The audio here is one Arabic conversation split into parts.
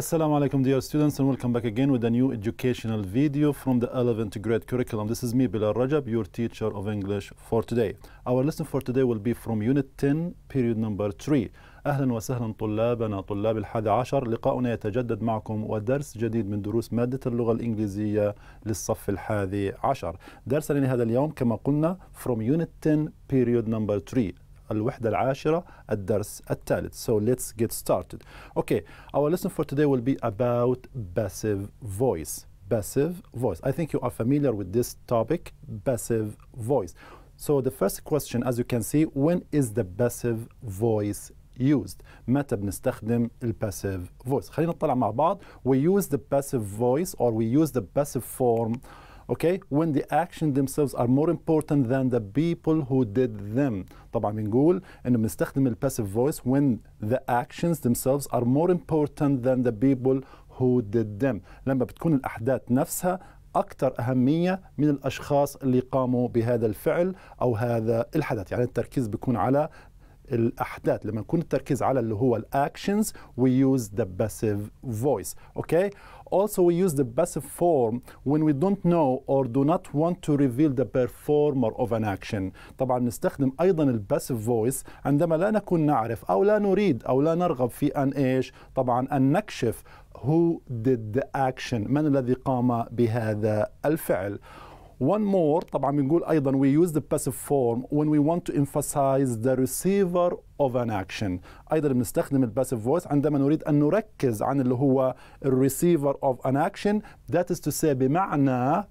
Assalamu alaikum dear students and welcome back again with a new educational video from the 11th grade curriculum. This is me Bilal Rajab, your teacher of English for today. Our lesson for today will be from unit 10 period number 3. أهلا وسهلا طلابنا طلاب الحادي عشر لقاؤنا يتجدد معكم ودرس جديد من دروس مادة اللغة الإنجليزية للصف الحادي عشر درسنا لهذا اليوم كما قلنا from unit 10 period number 3 الوحدة العاشرة الدرس الثالث So let's get started Okay, our lesson for today will be about passive voice Passive voice I think you are familiar with this topic Passive voice So the first question as you can see When is the passive voice used متى بنستخدم passive voice؟ خلينا نطلع مع بعض we use the passive voice or we use the passive form okay when the action themselves are more important than the people who did them طبعا بنقول انه بنستخدم الباسيف فويس when the actions themselves are more important than the people who did them لما بتكون الاحداث نفسها اكثر اهميه من الاشخاص اللي قاموا بهذا الفعل او هذا الحدث يعني التركيز بيكون على الاحداث لما يكون التركيز على اللي هو الاكشنز وي يوز ذا باسيف فويس اوكي Also, we use the passive form when we don't know or do not want to reveal the performer of an action. طبعا نستخدم أيضا الباسيف فويس عندما لا نكون نعرف أو لا نريد أو لا نرغب في أن إيش طبعا أن نكشف who did the action من الذي قام بهذا الفعل one more طبعا بنقول ايضا we use the passive form when we want to emphasize the receiver of an action ايضا بنستخدم passive voice عندما نريد ان نركز عن اللي هو receiver of an action that is to say بمعنى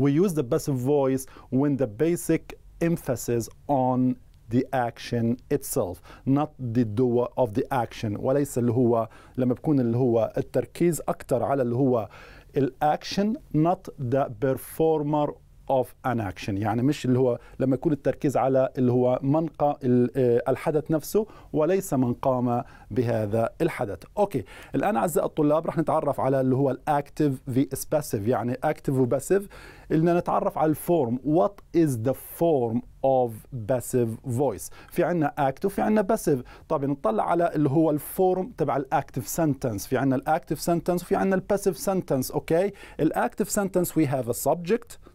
we use the passive voice when the basic emphasis on the action itself not the doer of the action وليس اللي هو لما بكون اللي هو التركيز اكثر على اللي هو action, not the performer اوف ان اكشن يعني مش اللي هو لما يكون التركيز على اللي هو من آه، الحدث نفسه وليس من قام بهذا الحدث اوكي الان اعزائي الطلاب رح نتعرف على اللي هو الاكتيف في باسيف يعني اكتيف وباسيف بدنا نتعرف على الفورم وات از ذا فورم اوف باسيف فويس في عندنا اكتف في عندنا باسيف طب نطلع على اللي هو الفورم تبع الاكتف سنتنس في عندنا الاكتف سنتنس وفي عندنا الباسيف سنتنس اوكي الاكتف سنتنس وي هاف ا subject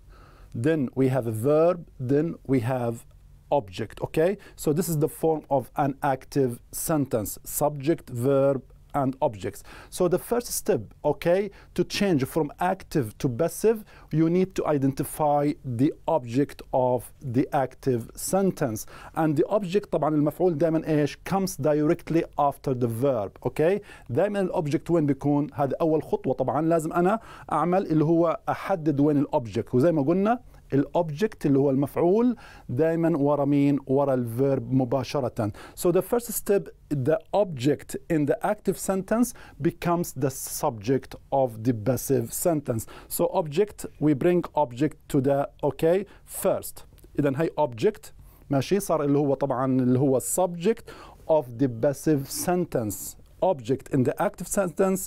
then we have a verb, then we have object, okay? So this is the form of an active sentence, subject, verb, and objects. So the first step, okay, to change from active to passive, you need to identify the object of the active sentence. And the object طبعا المفعول دائما ايش؟ comes directly after the verb, okay؟ دائما الاوبجكت وين بيكون؟ هذا اول خطوة طبعا لازم انا اعمل اللي هو احدد وين الاوبجكت وزي ما قلنا الاوبجكت اللي هو المفعول دائما ورا مين ورا الفيرب مباشره so the first step the object in the active sentence becomes the subject of the passive sentence so object we bring object to the okay first اذا هي object ماشي صار اللي هو طبعا اللي هو subject of the passive sentence object in the active sentence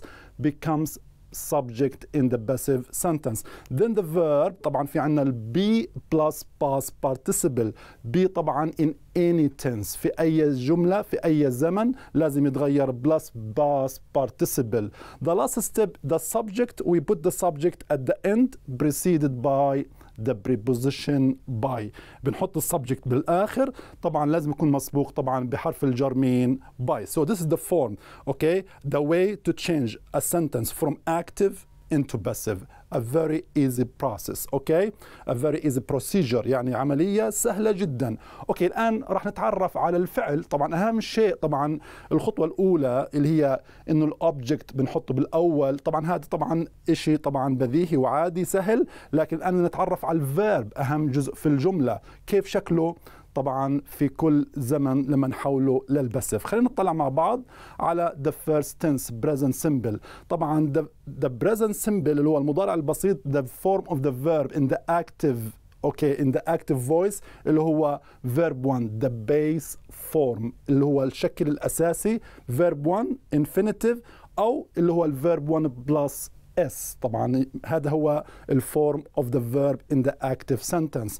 becomes subject in the passive sentence then the verb طبعا في عندنا ال be plus past participle be طبعا in any tense في أي جملة في أي زمن لازم يتغير plus past participle the last step the subject we put the subject at the end preceded by the preposition by بنحط السبجكت بالاخر طبعا لازم يكون مسبوق طبعا بحرف الجر مين by so this is the form okay the way to change a sentence from active into passive a very easy process okay a very easy procedure يعني عملية سهلة جدا اوكي الآن راح نتعرف على الفعل طبعا أهم شيء طبعا الخطوة الأولى اللي هي إنه الأوبجكت بنحطه بالأول طبعا هذا طبعا شيء طبعا بديهي وعادي سهل لكن الآن نتعرف على الفيرب أهم جزء في الجملة كيف شكله طبعا في كل زمن لما نحوله للبسف خلينا نطلع مع بعض على the first tense present simple طبعا the, the present simple اللي هو المضارع البسيط the form of the verb in the active اوكي in the active voice اللي هو verb 1 the base form اللي هو الشكل الاساسي verb 1 infinitive او اللي هو verb 1 plus اس طبعا هذا هو الفورم اوف ذا فيرب ان ذا اكتف sentence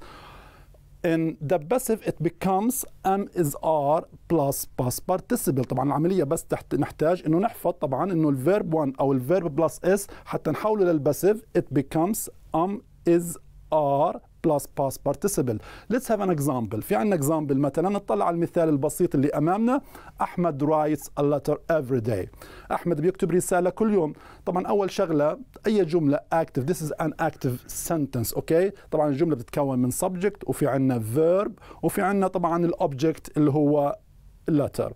in the passive it becomes am is R plus past participle طبعا العمليه بس تحت نحتاج انه نحفظ طبعا انه الفيرب 1 او الفيرب بلس اس حتى نحوله للباسيف it becomes am is R بلس باس بارتيسيبل ليتس هاف ان اكزامبل في عندنا اكزامبل مثلا نطلع على المثال البسيط اللي امامنا احمد رايتس ا لتر افري داي احمد بيكتب رساله كل يوم طبعا اول شغله اي جمله اكتف ذس از ان اكتف سنتنس اوكي طبعا الجمله بتتكون من سبجكت وفي عندنا فيرب وفي عندنا طبعا الاوبجكت اللي هو letter.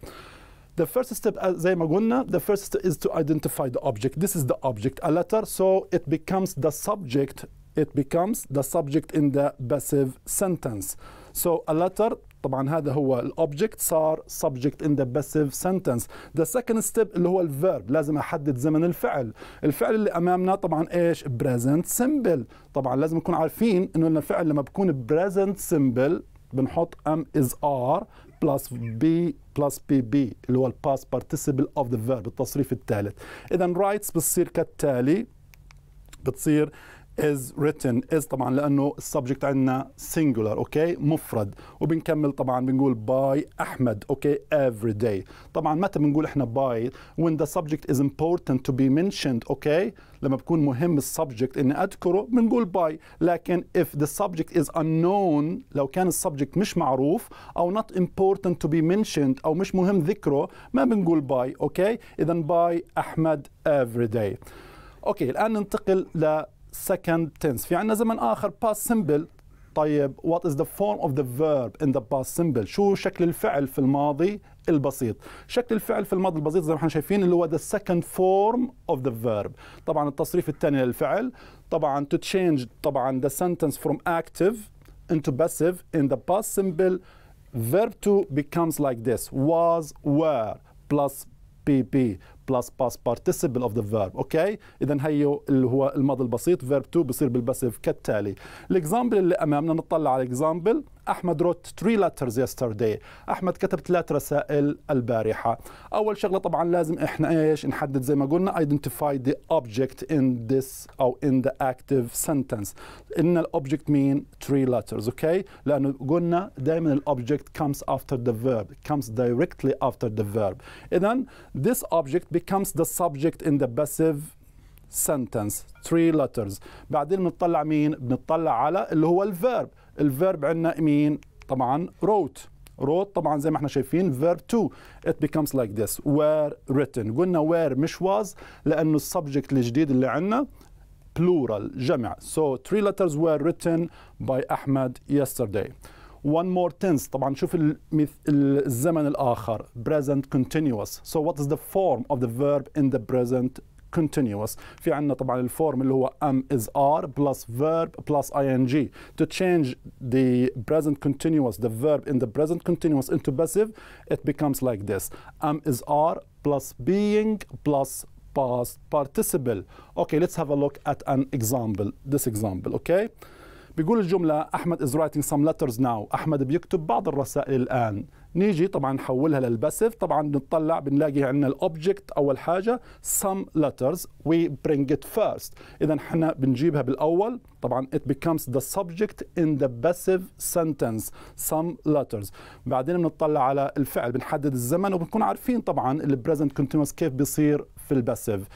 The first step, زي ما قلنا, the first step is to identify the object. This is the object, a letter, so it becomes the subject it becomes the subject in the passive sentence so a letter طبعا هذا هو الاوبجكت صار subject in the passive sentence the second step اللي هو الفيرب لازم احدد زمن الفعل الفعل اللي امامنا طبعا ايش present simple طبعا لازم نكون عارفين انه الفعل لما بكون present simple بنحط am is are plus b plus bb اللي هو past participle of the verb التصريف الثالث اذا rights بتصير كالتالي بتصير is written is طبعا لانه السبجكت عندنا سنجولار اوكي مفرد وبنكمل طبعا بنقول باي احمد اوكي every day طبعا متى بنقول احنا باي when the subject is important to be mentioned اوكي لما بكون مهم السبجكت اني اذكره بنقول باي لكن if the subject is unknown لو كان السبجكت مش معروف او not important to be mentioned او مش مهم ذكره ما بنقول باي اوكي اذا باي احمد every day اوكي الان ننتقل ل second tense في عندنا زمن آخر past simple طيب what is the form of the verb in the past simple شو شكل الفعل في الماضي البسيط شكل الفعل في الماضي البسيط زي ما احنا شايفين اللي هو the second form of the verb طبعا التصريف الثاني للفعل طبعا to change طبعا the sentence from active into passive in the past simple verb to becomes like this was were plus pp بلس باس بارتيسيبل اوف ذا فيرب اوكي اذا هيو اللي هو الماضي البسيط فيرب 2 بصير بالباسيف كالتالي الاكزامبل اللي امامنا نطلع على الاكزامبل احمد روت 3 لترز يسترداي احمد كتب ثلاث رسائل البارحه اول شغله طبعا لازم احنا ايش نحدد زي ما قلنا ايدنتيفاي ذا اوبجكت ان ذس او ان ذا اكتيف سنتنس ان الاوبجكت مين 3 لترز اوكي لانه قلنا دائما الاوبجكت comes after the verb comes directly after the verb اذا this object becomes the subject in the passive sentence three letters بعدين بنطلع مين بنطلع على اللي هو الفيرب الفيرب عندنا مين طبعا wrote wrote طبعا زي ما احنا شايفين verb to it becomes like this were written قلنا were مش was لانه السبجكت الجديد اللي عندنا plural جمع so three letters were written by Ahmed yesterday one more tense طبعا شوف الزمن الآخر present continuous so what is the form of the verb in the present continuous في عندنا طبعا الفورم اللي هو am is are plus verb plus ing to change the present continuous the verb in the present continuous into passive it becomes like this am is are plus being plus past participle okay let's have a look at an example this example okay بيقول الجمله احمد is writing some letters now احمد بيكتب بعض الرسائل الان نيجي طبعا نحولها للباسيف طبعا نطلع بنلاقي عندنا الاوبجكت اول حاجه some letters we bring it first اذا احنا بنجيبها بالاول طبعا it becomes the subject in the passive sentence some letters بعدين بنطلع على الفعل بنحدد الزمن وبنكون عارفين طبعا البريزنت continuous كيف بيصير في الباسيف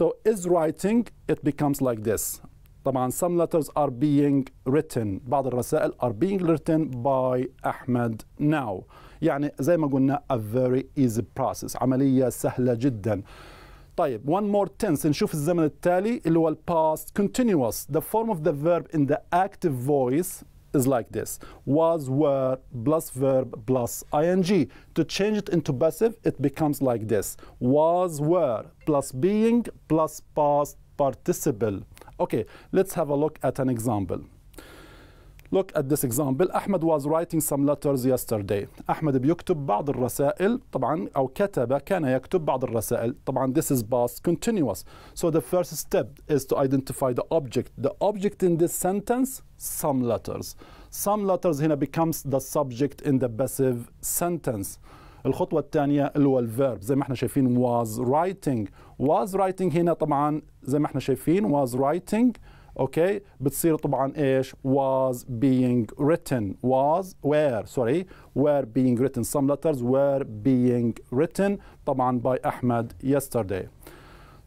so is writing it becomes like this طبعا some letters are being written بعض الرسائل are being written by Ahmed now يعني زي ما قلنا a very easy process عملية سهلة جدا طيب one more tense نشوف الزمن التالي اللي هو past continuous the form of the verb in the active voice is like this was were plus verb plus ing to change it into passive it becomes like this was were plus being plus past participle Okay, let's have a look at an example. Look at this example. Ahmed was writing some letters yesterday. Ahmed بيكتب بعض الرسائل طبعا أو كتب كان يكتب بعض الرسائل طبعا this is past continuous. So the first step is to identify the object. The object in this sentence some letters. Some letters هنا becomes the subject in the passive sentence. الخطوه الثانيه اللي هو الفيرب زي ما احنا شايفين was writing was writing هنا طبعا زي ما احنا شايفين was writing اوكي بتصير طبعا ايش was being written was were sorry were being written some letters were being written طبعا by احمد yesterday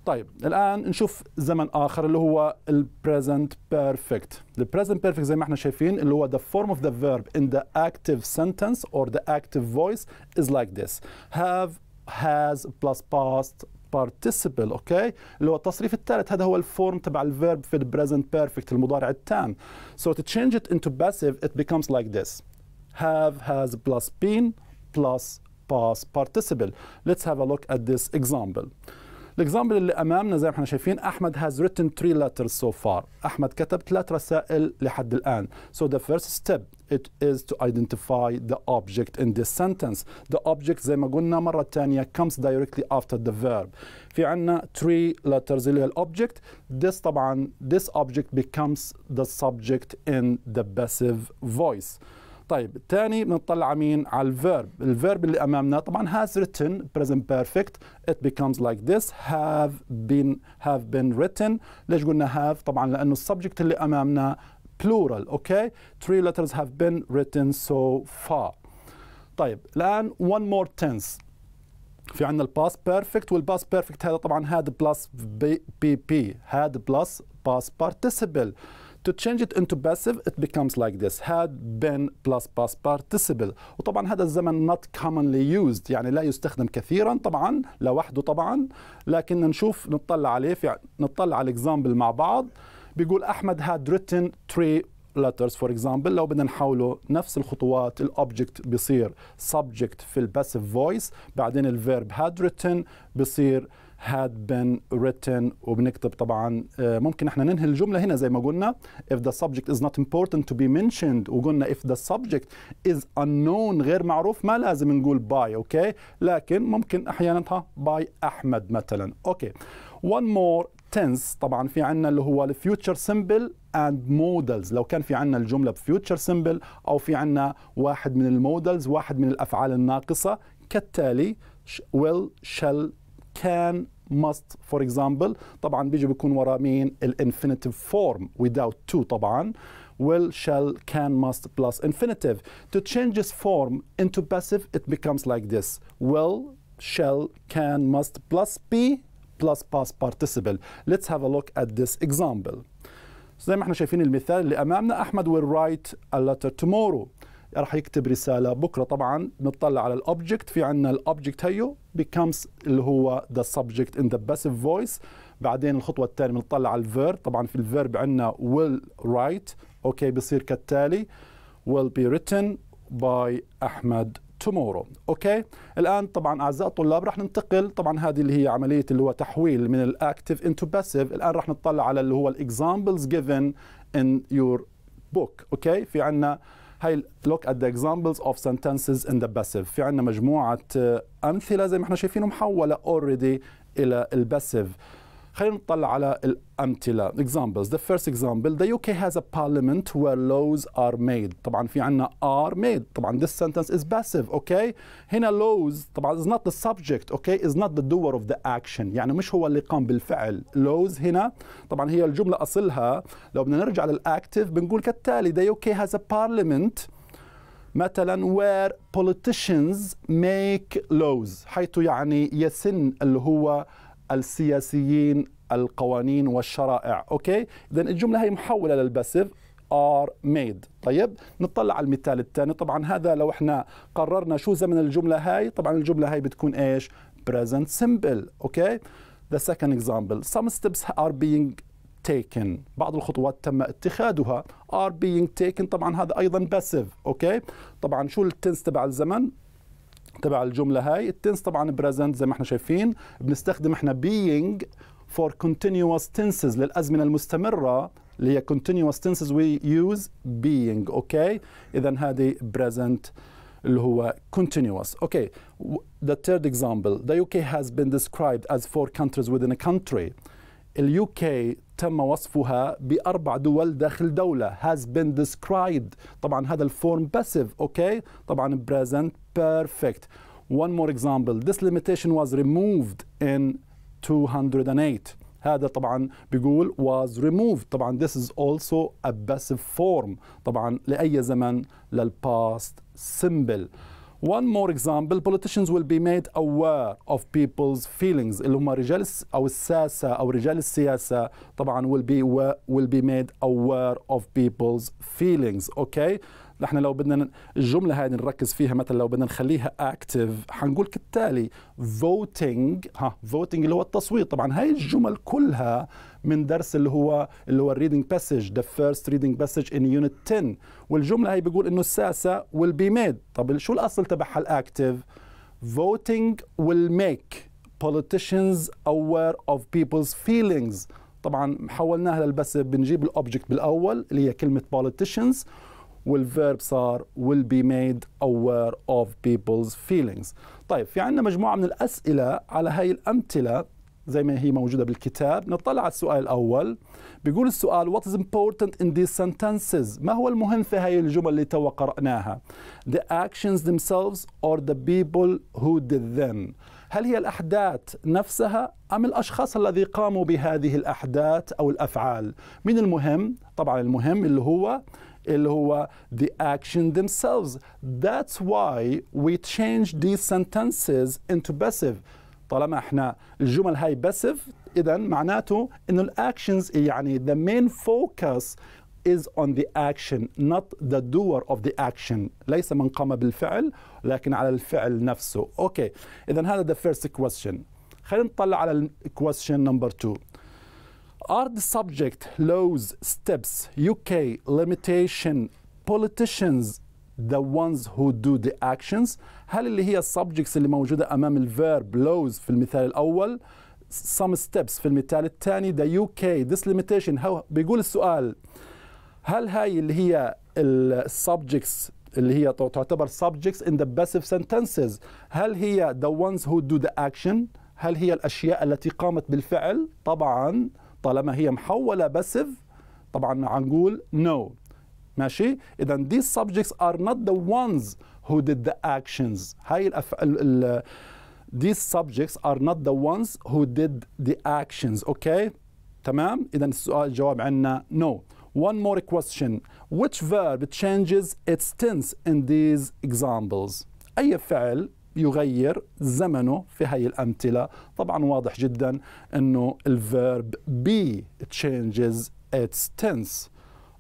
طيب الان نشوف زمن اخر اللي هو البريزنت بيرفكت البريزنت بيرفكت زي ما احنا شايفين اللي هو the form of the verb in the active sentence or the active voice is like this have has plus past participle اوكي اللي هو التصريف الثالث هذا هو الفورم تبع الفيرب في البريزنت بيرفكت المضارع التام so to change it into passive it becomes like this have has plus been plus past participle let's have a look at this example الاكزامبل اللي امامنا زي ما احنا شايفين احمد has written three letters so far احمد كتب ثلاث رسائل لحد الان so the first step it is to identify the object in this sentence the object زي ما قلنا مرة comes directly after the verb في عنا three letters اللي هي object this طبعا this object becomes the subject in the passive voice طيب الثاني بنطلع مين على الفيرب الفيرب اللي امامنا طبعا has written present perfect it becomes like this have been have been written ليش قلنا have طبعا لانه السبجكت اللي امامنا plural اوكي three letters have been written so far طيب الان one more tense في عندنا الباست بيرفكت والباست بيرفكت هذا طبعا had بلس بي بي, بي هاد بلس باس بارتيسيبل to change it into passive it becomes like this had been plus past participle وطبعا هذا الزمن not commonly used يعني لا يستخدم كثيرا طبعا لوحده طبعا لكن نشوف نطلع عليه في نطلع على الاكزامبل مع بعض بيقول احمد had written three letters for example لو بدنا نحوله نفس الخطوات الاوبجكت بصير subject في الباسيف فويس بعدين الفيرب had written بصير had been written وبنكتب طبعا آه، ممكن احنا ننهي الجمله هنا زي ما قلنا if the subject is not important to be mentioned وقلنا if the subject is unknown غير معروف ما لازم نقول by اوكي okay? لكن ممكن احيانا by احمد مثلا اوكي okay. one more tense طبعا في عندنا اللي هو الفيوتشر symbol and models لو كان في عندنا الجمله بفيوتشر سمبل او في عندنا واحد من المودلز واحد من الافعال الناقصه كالتالي will shall can must for example طبعا بيجي بيكون ورا مين الانفينيتيف form without to طبعا will shall can must plus infinitive to change this form into passive it becomes like this will shall can must plus be plus past participle let's have a look at this example So زي ما احنا شايفين المثال اللي امامنا احمد will write a letter tomorrow راح يكتب رساله بكره طبعا نطلع على الاوبجكت في عندنا الاوبجكت هيو بيكمز اللي هو ذا سبجكت ان ذا باسيف فويس بعدين الخطوه الثانيه بنطلع على الفيرب طبعا في الفيرب عندنا ويل رايت اوكي بصير كالتالي will be written by احمد tomorrow اوكي الان طبعا اعزائي الطلاب راح ننتقل طبعا هذه اللي هي عمليه اللي هو تحويل من الاكتف انتو باسيف الان راح نطلع على اللي هو الاكزامبلز given in your book اوكي في عندنا هاي لوك ات ذا اكزامبلز اوف sentences in the passive في عندنا مجموعه آه، امثله زي ما احنا شايفينهم محوله اوريدي الى الباسيف خلينا نطلع على الامثله examples the first example the UK has a parliament where laws are made طبعا في عندنا are made طبعا this sentence is passive okay هنا laws طبعا is not the subject okay is not the doer of the action يعني مش هو اللي قام بالفعل laws هنا طبعا هي الجمله اصلها لو بدنا نرجع للاكتف بنقول كالتالي the UK has a parliament مثلا where politicians make laws حيث يعني يسن اللي هو السياسيين القوانين والشرائع اوكي اذا الجمله هي محوله للباسيف ار ميد طيب نطلع على المثال الثاني طبعا هذا لو احنا قررنا شو زمن الجمله هاي طبعا الجمله هاي بتكون ايش present simple اوكي the second example some steps are being taken بعض الخطوات تم اتخاذها are being taken طبعا هذا ايضا passive اوكي طبعا شو التنس تبع الزمن تبع الجمله هاي التنس طبعا بريزنت زي ما احنا شايفين بنستخدم احنا being for continuous tenses للازمنه المستمره اللي هي continuous tenses we use being اوكي okay. اذا هذه present اللي هو continuous اوكي okay. the third example the UK has been described as four countries within a country اليو UK تم وصفها باربع دول داخل دوله has been described طبعا هذا الفورم passive اوكي طبعا present perfect. One more example, this limitation was removed in 208. هذا طبعا بيقول was removed طبعا this is also a passive form طبعا لأي زمن للpast symbol One more example, politicians will be made aware of people's feelings اللي هم رجال أو الساسة أو رجال السياسة طبعا will be, will be made aware of people's feelings, okay? نحن لو بدنا الجمله هاي نركز فيها مثلا لو بدنا نخليها اكتف حنقول كالتالي فوتينج ها فوتينج اللي هو التصويت طبعا هاي الجمل كلها من درس اللي هو اللي هو الريدنج باسج ذا فيرست ريدنج باسج ان يونت 10 والجمله هاي بيقول انه الساسه ويل بي ميد طب شو الاصل تبعها الاكتف فوتينج ويل ميك politicians aware of people's feelings طبعا حولناها للبس بنجيب الاوبجكت بالاول اللي هي كلمه politicians والفيرب صار will be made aware of people's feelings طيب في عندنا مجموعة من الأسئلة على هاي الأمثلة زي ما هي موجودة بالكتاب نطلع على السؤال الأول بيقول السؤال what is important in these sentences ما هو المهم في هاي الجمل اللي تو قرأناها the actions themselves or the people who did them هل هي الأحداث نفسها أم الأشخاص الذي قاموا بهذه الأحداث أو الأفعال من المهم طبعا المهم اللي هو اللي هو the action themselves that's why we change these sentences into passive طالما احنا الجمل هاي passive اذا معناته انه الاكشنز يعني the main focus is on the action not the doer of the action ليس من قام بالفعل لكن على الفعل نفسه اوكي اذا هذا the first question خلينا نطلع على question number two. are the subject laws, steps, UK limitation, politicians the ones who do the actions هل اللي هي subjects اللي موجودة أمام verb laws في المثال الأول some steps في المثال الثاني the UK this limitation how بيقول السؤال هل هاي اللي هي subjects اللي هي تعتبر subjects in the passive sentences هل هي the ones who do the action هل هي الأشياء التي قامت بالفعل طبعا طالما هي محولة باسيف طبعا هنقول no ماشي اذا these subjects are not the ones who did the actions هاي الأف... ال... ال... these subjects are not the ones who did the actions اوكي تمام اذا السؤال الجواب عندنا no one more question which verb changes its tense in these examples اي فعل يغير زمنه في هاي الأمثلة طبعا واضح جدا أنه الفيرب be changes its tense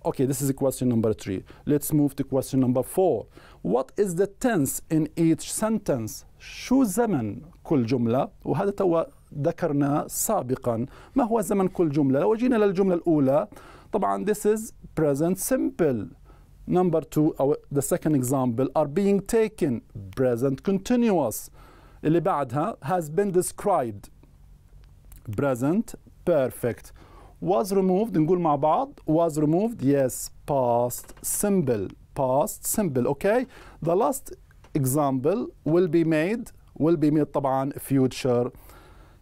Okay, this is question number three. Let's move to question number four. What is the tense in each sentence? شو زمن كل جملة؟ وهذا توا ذكرناه سابقا. ما هو زمن كل جملة؟ لو جينا للجملة الأولى طبعا this is present simple. Number two, our, the second example are being taken. Present continuous. اللي بعدها has been described. Present perfect. Was removed, نقول مع بعض. Was removed, yes. Past simple. Past simple, okay? The last example will be made, will be made طبعا future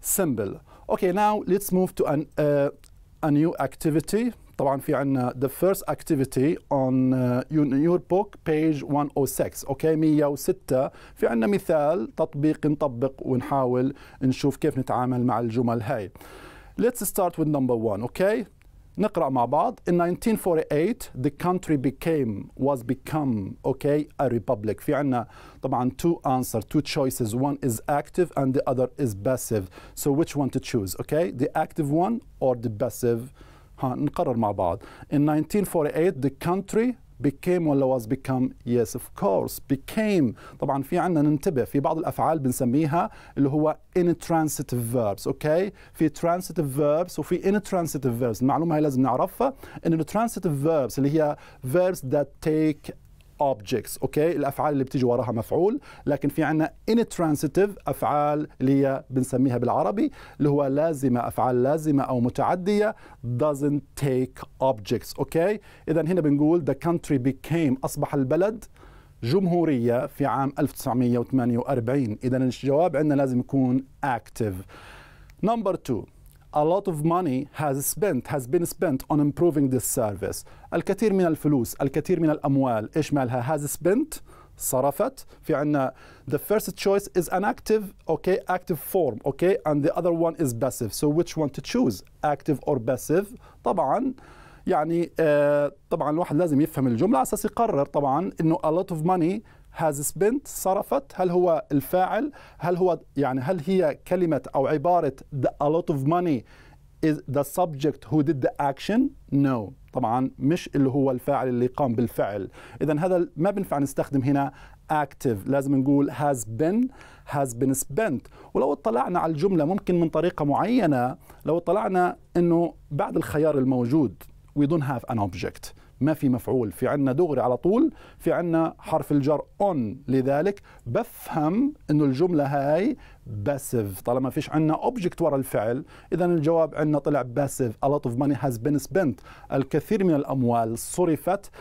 simple. Okay, now let's move to an, uh, a new activity. طبعا في عنا the first activity on uh, your book page 106 اوكي 106 في عنا مثال تطبيق نطبق ونحاول نشوف كيف نتعامل مع الجمل هاي let's start with number one اوكي نقرا مع بعض in 1948 the country became was become okay a republic في عنا طبعا two answer two choices one is active and the other is passive so which one to choose okay the active one or the passive in 1948 the country became ولا was become yes of course became طبعا في عندنا ننتبه في بعض الافعال بنسميها اللي هو intransitive verbs okay? في transitive verbs وفي intransitive verbs المعلومه هي لازم نعرفها ان الترانسيتيف verbs اللي هي verbs that take objects اوكي الافعال اللي بتيجي وراها مفعول لكن في عندنا intransitive افعال اللي هي بنسميها بالعربي اللي هو لازمه افعال لازمه او متعديه doesn't take objects اوكي اذا هنا بنقول the country became اصبح البلد جمهوريه في عام 1948 اذا الجواب عندنا لازم يكون active number two a lot of money has spent has been spent on improving this service الكثير من الفلوس الكثير من الأموال إيش مالها has spent صرفت في عنا the first choice is an active okay active form okay and the other one is passive so which one to choose active or passive طبعا يعني آه طبعا الواحد لازم يفهم الجملة على أساس يقرر طبعا إنه a lot of money هاز سبنت صرفت هل هو الفاعل هل هو يعني هل هي كلمة أو عبارة a lot of money is the subject who did the action no طبعا مش اللي هو الفاعل اللي قام بالفعل إذا هذا ما بنفع نستخدم هنا active لازم نقول has been has been spent ولو اطلعنا على الجملة ممكن من طريقة معينة لو اطلعنا أنه بعد الخيار الموجود we don't have an object ما في مفعول في عنا دغري على طول في عنا حرف الجر اون لذلك بفهم انه الجمله هاي باسيف طالما فيش عندنا اوبجكت ورا الفعل اذا الجواب عندنا طلع باسيف a lot of money has been spent الكثير من الاموال صرفت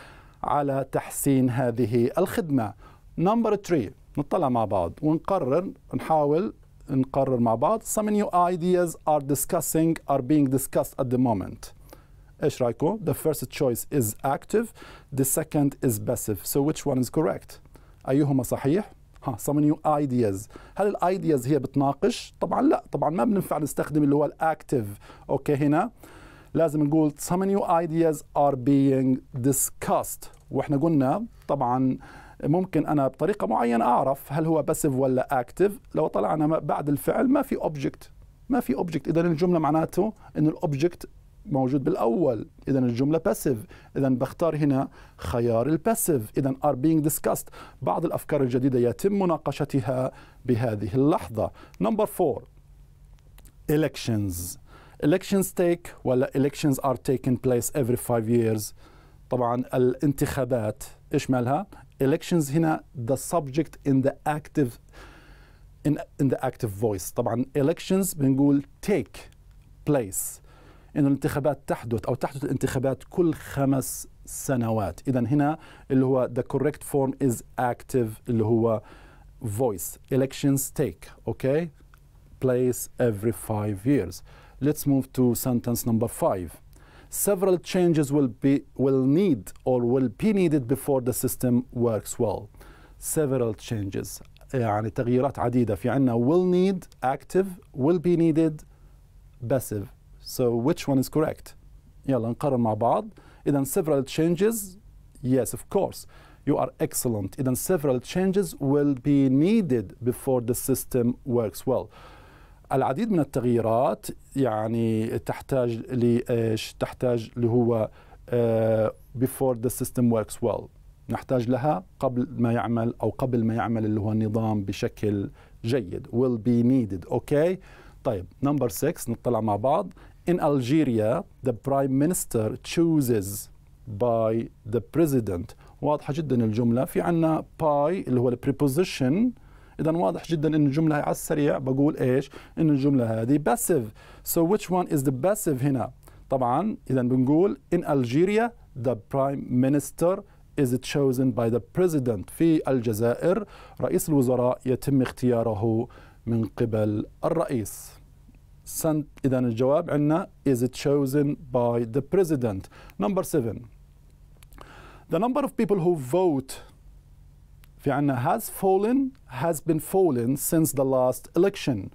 على تحسين هذه الخدمه نمبر 3 نطلع مع بعض ونقرر نحاول نقرر مع بعض some new ideas are discussing are being discussed at the moment ايش رايكم the first choice is active the second is passive so which one is correct ايهما صحيح ها some new ideas هل الايدياز هي بتناقش طبعا لا طبعا ما بننفع نستخدم اللي هو الاكتيف اوكي هنا لازم نقول some new ideas are being discussed واحنا قلنا طبعا ممكن انا بطريقه معينه اعرف هل هو باسيف ولا اكتيف لو طلعنا بعد الفعل ما في اوبجكت ما في اوبجكت اذا الجمله معناته انه الاوبجكت موجود بالاول اذا الجمله باسيف اذا بختار هنا خيار الباسيف اذا ار بينج ديسكاست بعض الافكار الجديده يتم مناقشتها بهذه اللحظه نمبر 4 elections elections take ولا elections are taken place every 5 years طبعا الانتخابات ايش مالها elections هنا the subject in the active in, in the active voice طبعا elections بنقول take place أن الانتخابات تحدث أو تحدث الانتخابات كل خمس سنوات إذا هنا اللي هو the correct form is active اللي هو voice elections take okay place every five years let's move to sentence number five several changes will be will need or will be needed before the system works well several changes يعني تغييرات عديدة في عنا will need active will be needed passive So which one is correct? يلا نقرر مع بعض. إذا several changes. Yes, of course. You are excellent. إذا several changes will be needed before the system works well. العديد من التغييرات يعني تحتاج لإيش؟ تحتاج اللي هو before the system works well. نحتاج لها قبل ما يعمل أو قبل ما يعمل اللي هو النظام بشكل جيد. Will be needed. Okay؟ طيب نمبر 6 نطلع مع بعض in Algeria, the prime minister chooses by the president واضحة جدا الجملة في عنا باي اللي هو البريبوزيشن إذا واضح جدا إن الجملة على السريع بقول إيش إن الجملة هذه passive so which one is the passive هنا طبعا إذا بنقول in Algeria the prime minister is chosen by the president في الجزائر رئيس الوزراء يتم اختياره من قبل الرئيس sent إذا الجواب عندنا is chosen by the president. Number seven. The number of people who vote في عندنا has fallen has been fallen since the last election.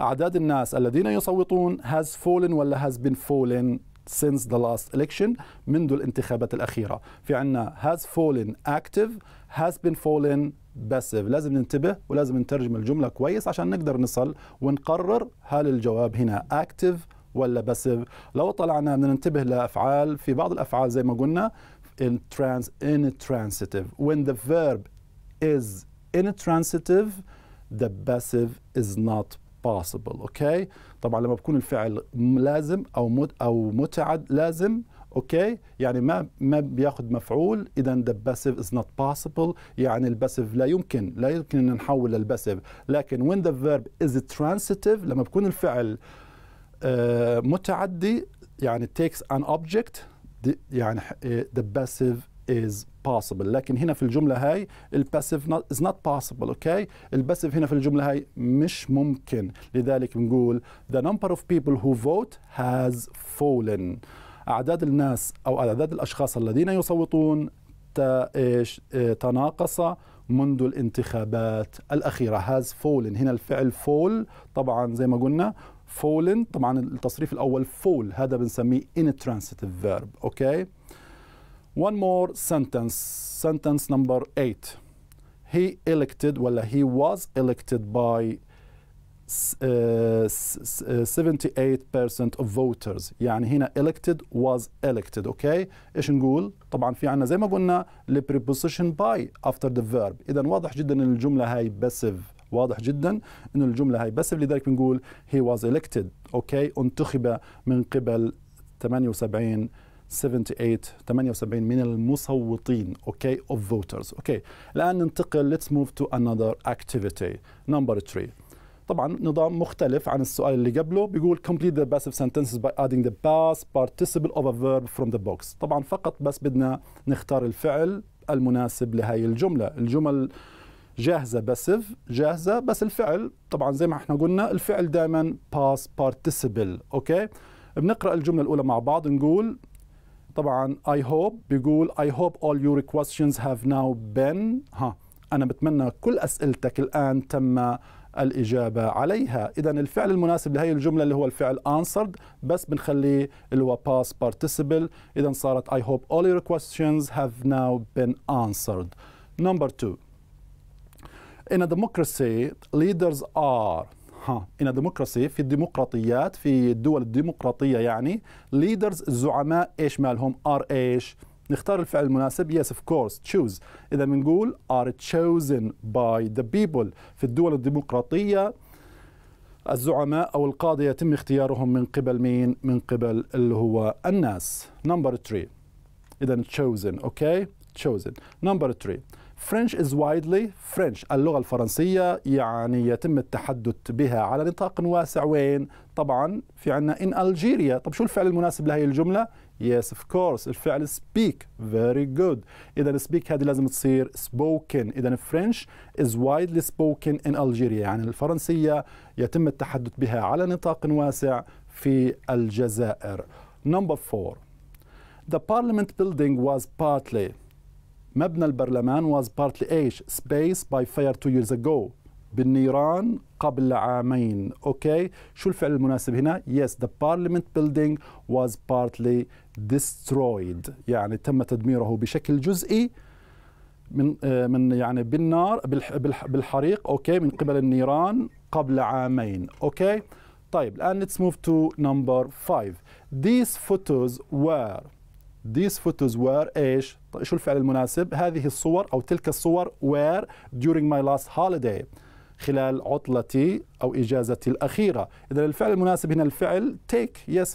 أعداد الناس الذين يصوتون has fallen ولا has been fallen since the last election منذ الانتخابات الأخيرة. في عندنا has fallen active has been fallen passive لازم ننتبه ولازم نترجم الجملة كويس عشان نقدر نصل ونقرر هل الجواب هنا active ولا passive لو طلعنا بدنا ننتبه لأفعال في بعض الأفعال زي ما قلنا trans intransitive when the verb is intransitive the passive is not possible اوكي okay? طبعا لما بكون الفعل لازم او مت او متعد لازم اوكي يعني ما ما بياخذ مفعول اذا ذا باسيف از نوت possible يعني الباسيف لا يمكن لا يمكن ان نحول للباسيف لكن وين ذا فيرب از ترانسيتيف لما بكون الفعل آه، متعدي يعني takes an object يعني آه، the passive is possible لكن هنا في الجملة هاي الباسيف از is not possible اوكي الباسيف هنا في الجملة هاي مش ممكن لذلك بنقول the number of people who vote has fallen أعداد الناس أو أعداد الأشخاص الذين يصوتون إيه، تناقص منذ الانتخابات الأخيرة هاز فولن هنا الفعل فول طبعا زي ما قلنا فولن طبعا التصريف الأول فول هذا بنسميه intransitive verb أوكي okay? One more sentence sentence number 8 he elected ولا he was elected by 78% uh, uh, of voters يعني هنا elected was elected اوكي okay. ايش نقول طبعا في عنا زي ما قلنا the preposition by after the verb اذا واضح جدا ان الجمله هاي passive واضح جدا ان الجمله هاي passive لذلك بنقول he was elected اوكي انتخب من قبل 78 78 78 من المصوتين اوكي اوف فوترز اوكي الان ننتقل let's move to another activity number 3 طبعا نظام مختلف عن السؤال اللي قبله بيقول complete the passive sentences by adding the past participle of a verb from the box طبعا فقط بس بدنا نختار الفعل المناسب لهي الجملة الجمل جاهزة باسيف جاهزة بس الفعل طبعا زي ما احنا قلنا الفعل دائما past participle اوكي بنقرأ الجملة الأولى مع بعض نقول طبعا I hope بيقول I hope all your questions have now been ها أنا بتمنى كل أسئلتك الآن تم الإجابة عليها إذا الفعل المناسب لهي الجملة اللي هو الفعل answered بس بنخليه اللي هو past participle إذا صارت I hope all your questions have now been answered Number two In a democracy leaders are ها in a democracy في الديمقراطيات في الدول الديمقراطية يعني leaders الزعماء إيش مالهم are إيش نختار الفعل المناسب yes of course choose إذا بنقول are chosen by the people في الدول الديمقراطية الزعماء أو القادة يتم اختيارهم من قبل مين؟ من قبل اللي هو الناس number 3 إذا chosen أوكي okay? chosen number 3 French is widely French اللغة الفرنسية يعني يتم التحدث بها على نطاق واسع وين؟ طبعا في عنا in Algeria طب شو الفعل المناسب لهي الجملة؟ Yes, of course. الفعل speak. Very good. إذا speak هذه لازم تصير spoken. إذا French is widely spoken in Algeria. يعني الفرنسية يتم التحدث بها على نطاق واسع في الجزائر. Number four. The parliament building was partly مبنى البرلمان was partly aged space by fire two years ago. بالنيران قبل عامين اوكي شو الفعل المناسب هنا yes the parliament building was partly destroyed يعني تم تدميره بشكل جزئي من آه، من يعني بالنار بالحريق اوكي من قبل النيران قبل عامين اوكي طيب الان let's move to number 5 these photos were these photos were ايش طيب شو الفعل المناسب هذه الصور او تلك الصور were during my last holiday خلال عطلتي أو إجازتي الأخيرة إذا الفعل المناسب هنا الفعل take yes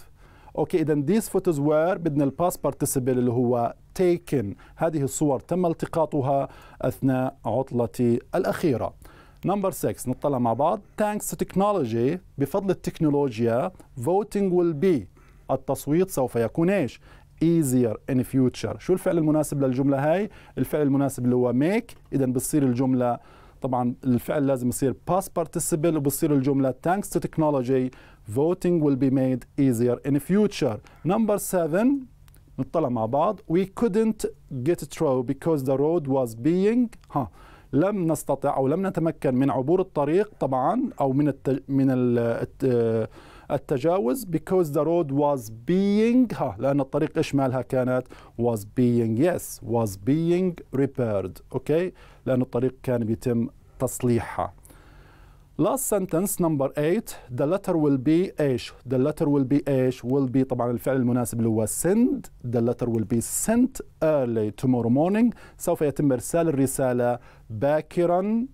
اوكي اذا these photos were بدنا الباس بارتيسيبل اللي هو taken هذه الصور تم التقاطها اثناء عطلتي الاخيره نمبر 6 نطلع مع بعض thanks to technology بفضل التكنولوجيا voting will be التصويت سوف يكون ايش easier in future شو الفعل المناسب للجمله هاي الفعل المناسب اللي هو make اذا بتصير الجمله طبعا الفعل لازم يصير past participle وبصير الجملة thanks to technology voting will be made easier in the future number seven نطلع مع بعض we couldn't get through because the road was being ها لم نستطع او لم نتمكن من عبور الطريق طبعا او من الت... من ال... التجاوز because the road was being ها لأن الطريق إيش مالها كانت was being yes was being repaired أوكي لأن الطريق كان بيتم تصليحها Last sentence number eight the letter will be ايش the letter will be ايش will be طبعا الفعل المناسب اللي هو send the letter will be sent early tomorrow morning سوف يتم ارسال الرساله باكرا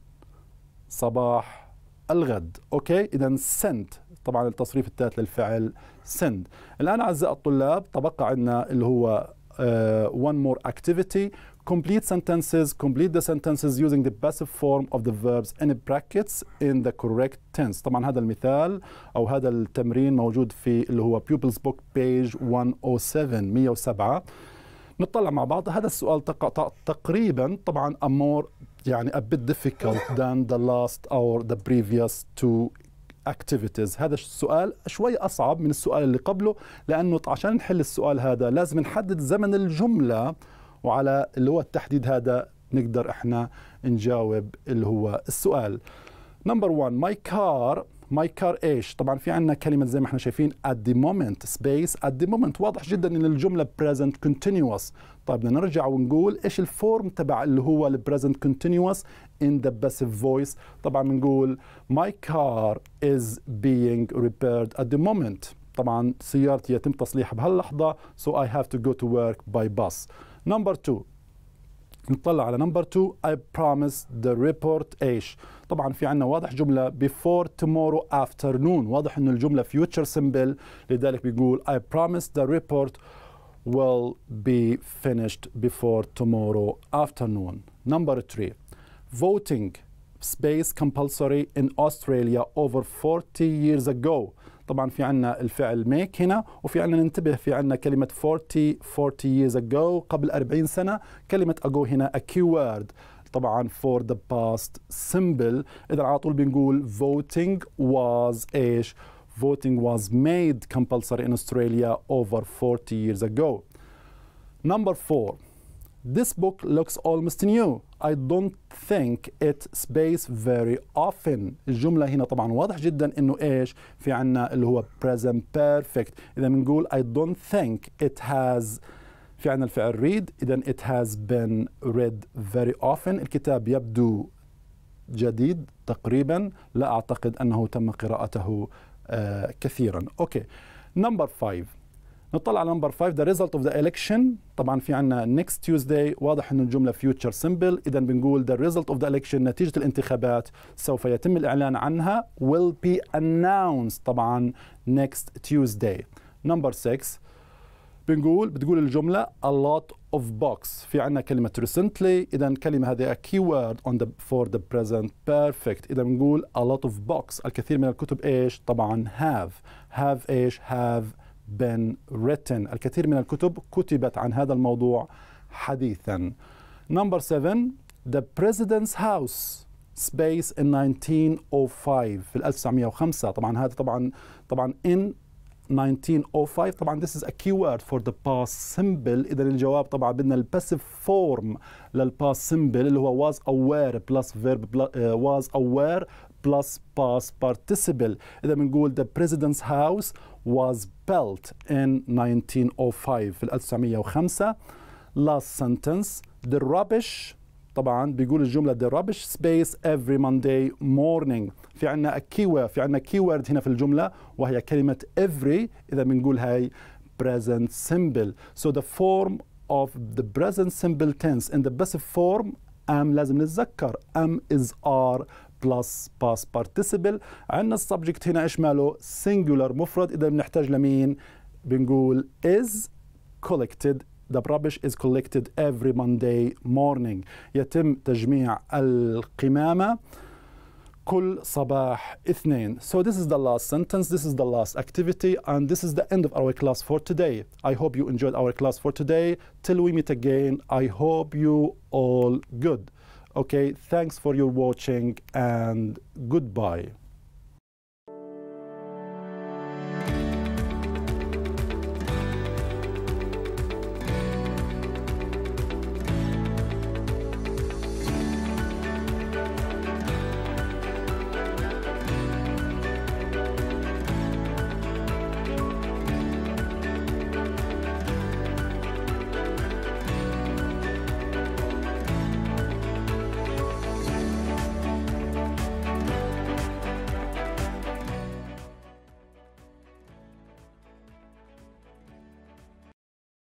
صباح الغد اوكي اذا sent طبعا التصريف الثالث للفعل send الآن أعزائي الطلاب تبقى عندنا اللي هو uh, one more activity complete sentences complete the sentences using the passive form of the verbs in brackets in the correct tense طبعا هذا المثال او هذا التمرين موجود في اللي هو pupils book page 107 107 نطلع مع بعض هذا السؤال تق... تقريبا طبعا a more يعني a bit difficult than the last or the previous two activities هذا السؤال شوي أصعب من السؤال اللي قبله لأنه عشان نحل السؤال هذا لازم نحدد زمن الجملة وعلى اللي هو التحديد هذا نقدر احنا نجاوب اللي هو السؤال نمبر 1 ماي كار ماي كار ايش طبعا في عندنا كلمه زي ما احنا شايفين at the moment space at the moment واضح جدا ان الجمله present continuous طيب بدنا نرجع ونقول ايش الفورم تبع اللي هو البريزنت continuous in the passive voice طبعا بنقول my car is being repaired at the moment طبعا سيارتي يتم تصليحها بهاللحظة so I have to go to work by bus number two نطلع على number two I promise the report ايش طبعا في عندنا واضح جمله before tomorrow afternoon واضح انه الجمله future simple لذلك بيقول I promise the report will be finished before tomorrow afternoon. Number three, voting space compulsory in Australia over 40 years ago. طبعا في عندنا الفعل ميك هنا وفي عندنا ننتبه في عندنا كلمة 40 40 years ago قبل 40 سنة كلمة ago هنا a keyword طبعا فور ذا باست سيمبل اذا على طول بنقول voting was ايش voting was made compulsory in Australia over 40 years ago number 4 this book looks almost new I don't think it space very often الجملة هنا طبعا واضح جدا انه ايش في عنا اللي هو present perfect اذا بنقول I don't think it has في عندنا الفعل read إذا it has been read very often الكتاب يبدو جديد تقريبا لا أعتقد أنه تم قراءته آه، كثيرا أوكي نمبر 5 نطلع على نمبر 5 the result of the election طبعا في عندنا next Tuesday واضح انه الجمله future simple اذا بنقول the result of the election نتيجه الانتخابات سوف يتم الاعلان عنها will be announced طبعا next Tuesday number 6 بنقول بتقول الجمله a lot of box في عندنا كلمه recently اذا الكلمه هذه a keyword on the for the present perfect اذا بنقول a lot of box الكثير من الكتب ايش طبعا have have ايش have been written الكثير من الكتب كتبت عن هذا الموضوع حديثا number 7 the president's house space in 1905 في 1905 طبعا هذا طبعا طبعا in 1905 طبعا this is a keyword for the past simple. اذا الجواب طبعا بدنا الباسيف فورم للباس simple اللي هو was aware plus verb plus, uh, was aware plus past participle اذا بنقول the president's house was built in 1905 في 1905 last sentence the rubbish طبعا بيقول الجمله the rubbish space every Monday morning في عندنا keyword في عندنا كيورد هنا في الجمله وهي كلمه every اذا بنقول هاي present simple so the form of the present simple tense in the passive form am لازم نتذكر am is are plus past participle عندنا السبجكت هنا ايش ماله singular مفرد اذا بنحتاج لمين بنقول is collected The rubbish is collected every Monday morning. يتم تجميع القمامة كل صباح اثنين. So this is the last sentence, this is the last activity, and this is the end of our class for today. I hope you enjoyed our class for today. Till we meet again, I hope you all good. Okay, thanks for your watching and goodbye.